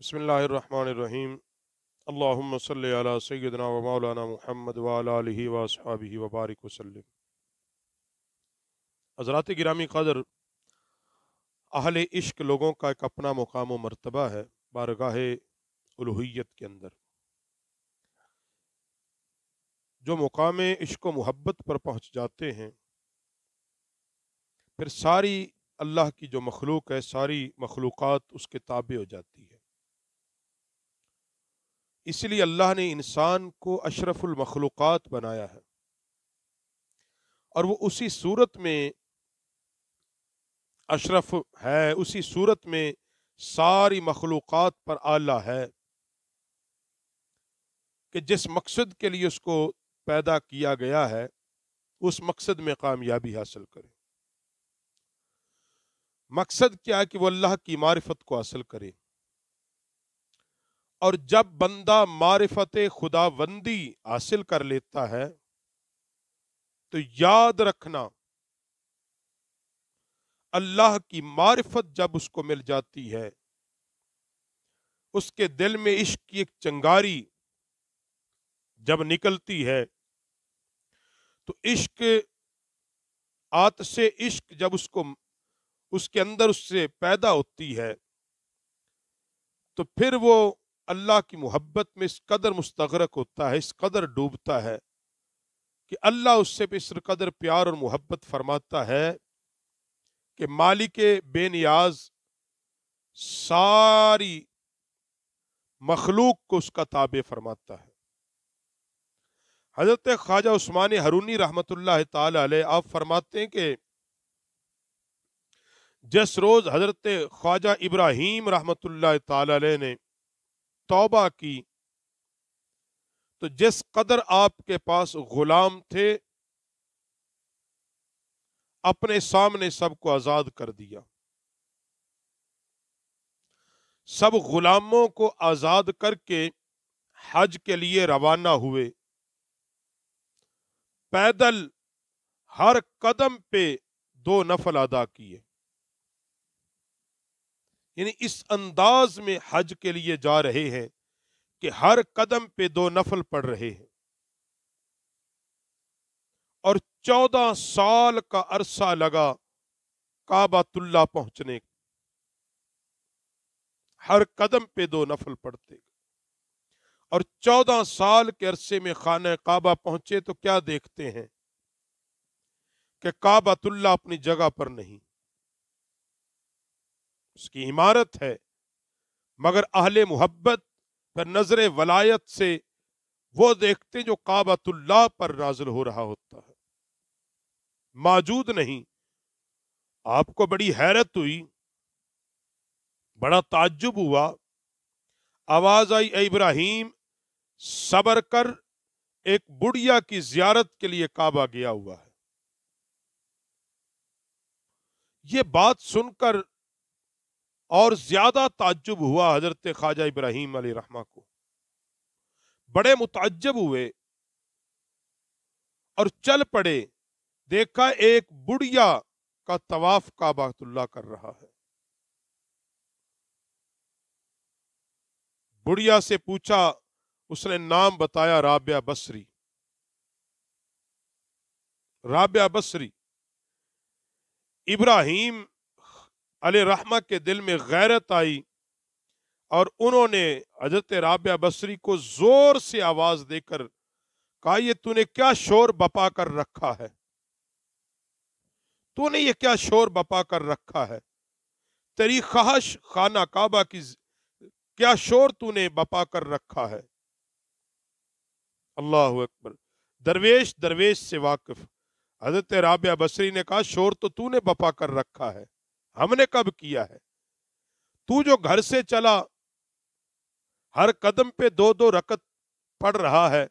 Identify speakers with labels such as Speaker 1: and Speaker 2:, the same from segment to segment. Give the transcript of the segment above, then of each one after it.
Speaker 1: बसमीम अल्लाम सल सैदना महमद वाली वसहाबी वबारक वसलम हजरात गिरामी कदर अहल इश्क लोगों का एक अपना मुकाम मरतबा है बारगाह उलूहियत के अंदर जो मुकाम इश्क व मुहबत पर पहुँच जाते हैं फिर सारी अल्लाह की जो मखलूक है सारी मखलूक़ात उसके ताबे हो जाती है इसलिए अल्लाह ने इंसान को अशरफुल मखलूक़ात बनाया है और वो उसी सूरत में अशरफ है उसी सूरत में सारी मखलूक़ात पर आला है कि जिस मकसद के लिए उसको पैदा किया गया है उस मकसद में कामयाबी हासिल करे मकसद क्या है कि वह अल्लाह की मार्फत को हासिल करे और जब बंदा मारिफत खुदाबंदी हासिल कर लेता है तो याद रखना अल्लाह की मारिफत जब उसको मिल जाती है उसके दिल में इश्क की एक चंगारी जब निकलती है तो इश्क आत से इश्क जब उसको उसके अंदर उससे पैदा होती है तो फिर वो अल्लाह की मोहब्बत में इस कदर मुस्तरक होता है इस कदर डूबता है कि अल्लाह उससे इस कदर प्यार और मोहब्बत फरमाता है कि मालिक बेनियाज सारी मखलूक को उसका ताबे फरमाता है हज़रत ख्वाजा उस्मान हरूनी रहमत आप फरमाते हैं कि जिस रोज़ हज़रत ख्वाजा इब्राहिम रहमत ने तौबा की तो जिस कदर आपके पास गुलाम थे अपने सामने सबको आजाद कर दिया सब गुलामों को आजाद करके हज के लिए रवाना हुए पैदल हर कदम पे दो नफल अदा किए यानी इस अंदाज में हज के लिए जा रहे हैं कि हर कदम पे दो नफल पड़ रहे हैं और चौदह साल का अरसा लगा काबातुल्ला पहुंचने हर कदम पे दो नफल पड़ते और चौदह साल के अरसे में खाना काबा पहुंचे तो क्या देखते हैं कि काबातुल्ला अपनी जगह पर नहीं उसकी इमारत है मगर अहले मोहब्बत पर नजर वलायत से वो देखते जो काबतुल्ला पर नाजिल हो रहा होता है मौजूद नहीं आपको बड़ी हैरत हुई बड़ा ताज्जुब हुआ आवाज आई इब्राहिम सबर कर एक बुढ़िया की जियारत के लिए काबा गया हुआ है ये बात सुनकर और ज्यादा ताज्जुब हुआ हजरत ख्वाजा इब्राहिम अली रहमा को बड़े मुतजब हुए और चल पड़े देखा एक बुढ़िया का तवाफ का बातुल्ला कर रहा है बुढ़िया से पूछा उसने नाम बताया राबिया बसरी राबिया बसरी इब्राहिम अली रहमा के दिल में गैरत आई और उन्होंने हजरत राबिया बसरी को ज़ोर से आवाज़ देकर कहा ये तूने क्या शोर बपा कर रखा है तूने ये क्या शोर बपा कर रखा है तेरी ख्वाहिश खाना काबा की क्या शोर तूने बपा कर रखा है अल्लाह अकबर दरवेश दरवेश से वाकिफ हजरत राबिया बसरी ने कहा शोर तो तूने बपा कर रखा है हमने कब किया है तू जो घर से चला हर कदम पे दो दो रकत पढ़ रहा है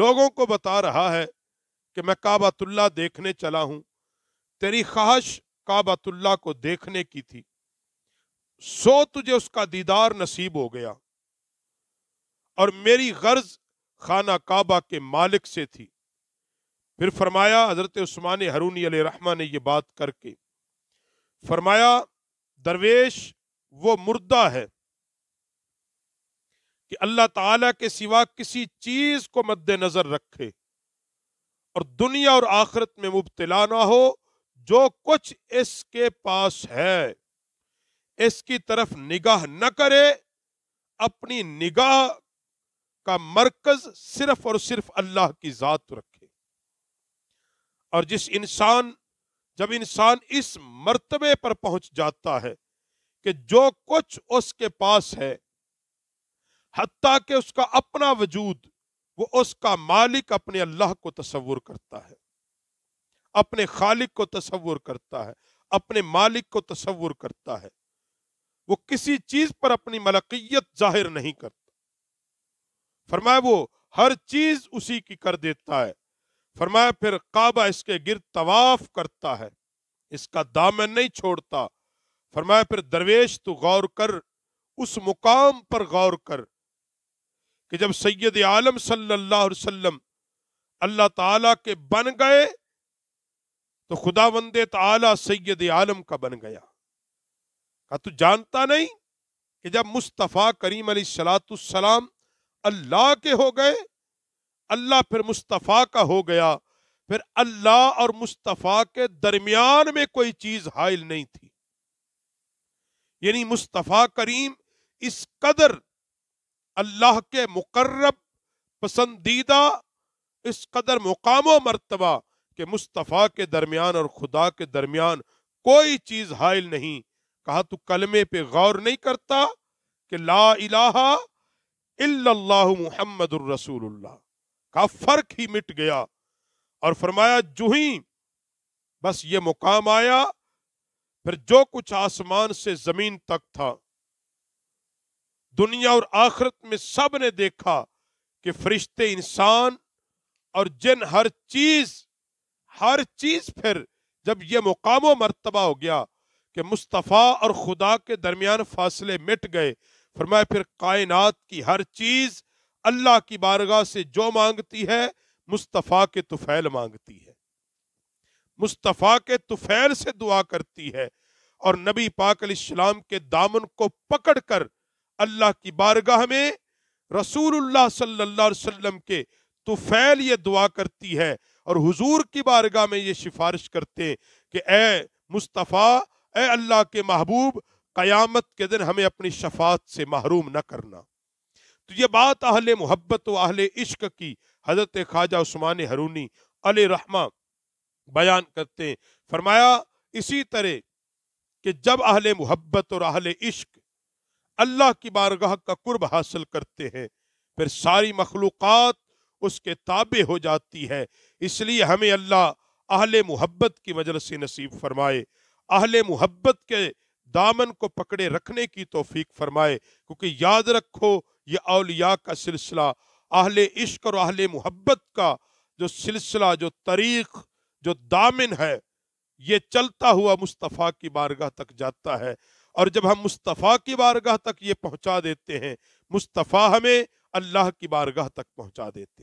Speaker 1: लोगों को बता रहा है कि मैं काबातुल्ला देखने चला हूं तेरी ख्वाहिश काबातुल्ला को देखने की थी सो तुझे उसका दीदार नसीब हो गया और मेरी गर्ज खाना काबा के मालिक से थी फिर फरमाया हजरत उस्मान हरूनी रहमा ने यह बात करके फरमाया दरवेश वो मुर्दा है कि अल्लाह ताला के सिवा किसी चीज को मद्देनजर रखे और दुनिया और आखिरत में मुबतला ना हो जो कुछ इसके पास है इसकी तरफ निगाह न करे अपनी निगाह का मरकज सिर्फ और सिर्फ अल्लाह की जात रखे और जिस इंसान जब इंसान इस मर्तबे पर पहुंच जाता है कि जो कुछ उसके पास है हती के उसका अपना वजूद वो उसका मालिक अपने अल्लाह को तस्वुर करता है अपने खालिक को तस्वुर करता है अपने मालिक को तस्वुर करता है वो किसी चीज पर अपनी मलकियत जाहिर नहीं करता फरमाया वो हर चीज उसी की कर देता है फरमाया फिर काबा इसके गिर तवाफ करता है इसका दामन नहीं छोड़ता फरमाया फिर दरवेश तू गौर कर उस मुकाम पर गौर कर कि जब सैयद आलम सल्लल्लाहु अलैहि वसल्लम अल्लाह ताला के बन गए तो खुदा वंदे तला सैयद आलम का बन गया कहा तू जानता नहीं कि जब मुस्तफ़ा करीम सलातम अल्लाह के हो गए अल्लाह फिर मुस्तफ़ा का हो गया फिर अल्लाह और मुस्तफ़ा के दरमियान में कोई चीज़ हायल नहीं थी यानी मुस्तफ़ा करीम इस कदर अल्लाह के मुकर्रब पसंदीदा इस कदर मुकाम मरतबा के मुस्तफ़ा के दरमियान और खुदा के दरमियान कोई चीज़ हायल नहीं कहा तू कलमे पे गौर नहीं करता कि ला इलाहा इल्लल्लाहु मुहम्मदुर रसूलुल्लाह का फर्क ही मिट गया और फरमाया जो ही बस ये मुकाम आया फिर जो कुछ आसमान से जमीन तक था दुनिया और आखिरत में सब ने देखा कि फरिश्ते इंसान और जिन हर चीज हर चीज फिर जब ये मुकाम मरतबा हो गया कि मुस्तफ़ा और खुदा के दरमियान फासले मिट गए फरमाया फिर कायनात की हर चीज अल्लाह की बारगाह से जो मांगती है मुस्तफ़ा के तुफैल मांगती है मुस्तफ़ा के तुफैल से दुआ करती है और नबी पाक इस्लाम के दामन को पकड़कर अल्लाह की बारगाह में रसूलुल्लाह सल्लल्लाहु अलैहि वसल्लम के तुफैल ये दुआ करती है और हुजूर की बारगाह में ये सिफारिश करते हैं कि ए मुस्तफ़ा ए अल्लाह के महबूब क़यामत के दिन हमें अपनी शफात से महरूम न करना तो ये बात अहल मोहब्बत व अहल इश्क की हजरत ख्वाजा उस्मान हरूनी अल रहमा बयान करते हैं फरमाया इसी तरह कि जब अहल मोहब्बत और अहल इश्क अल्लाह की बारगाह का कुर्ब हासिल करते हैं फिर सारी मखलूक़ात उसके ताबे हो जाती है इसलिए हमें अल्लाह अहल मोहब्बत की से नसीब फरमाए अहल मोहब्बत के दामन को पकड़े रखने की तोफीक फरमाए क्योंकि याद रखो ये अलिया का सिलसिला अहल इश्क और अहल मोहब्बत का जो सिलसिला जो तरीक़ जो दामिन है ये चलता हुआ मुस्तफ़ा की बारगाह तक जाता है और जब हम मुस्तफ़ा की बारगाह तक ये पहुंचा देते हैं मुस्तफ़ा हमें अल्लाह की बारगाह तक पहुंचा देते हैं